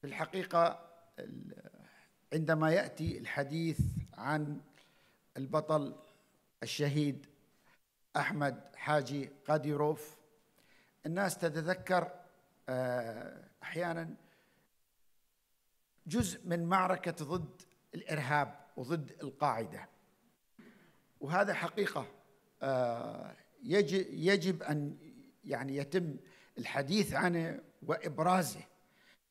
في الحقيقة عندما يأتي الحديث عن البطل الشهيد أحمد حاجي قاديروف الناس تتذكر آه، أحيانا جزء من معركة ضد الإرهاب وضد القاعدة وهذا حقيقة آه، يجب أن يعني يتم الحديث عنه وإبرازه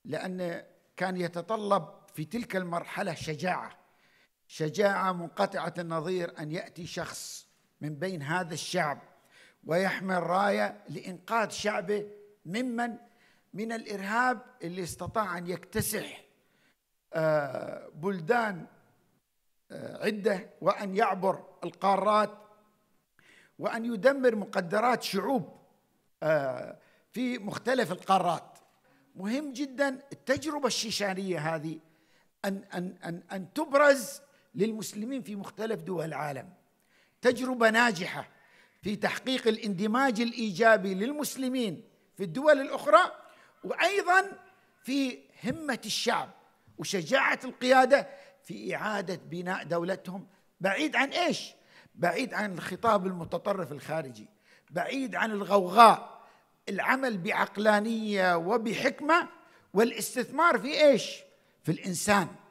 لأن كان يتطلب في تلك المرحلة شجاعة شجاعة منقطعة النظير أن يأتي شخص من بين هذا الشعب ويحمل راية لإنقاذ شعبه ممن من الإرهاب اللي استطاع أن يكتسح آه، بلدان آه، عدة وأن يعبر القارات وأن يدمر مقدرات شعوب آه، في مختلف القارات مهم جدا التجربة الشيشانية هذه أن أن أن أن تبرز للمسلمين في مختلف دول العالم تجربة ناجحة في تحقيق الاندماج الإيجابي للمسلمين في الدول الأخرى وأيضا في همة الشعب وشجاعة القيادة في إعادة بناء دولتهم بعيد عن إيش؟ بعيد عن الخطاب المتطرف الخارجي بعيد عن الغوغاء العمل بعقلانيه وبحكمه والاستثمار في ايش؟ في الانسان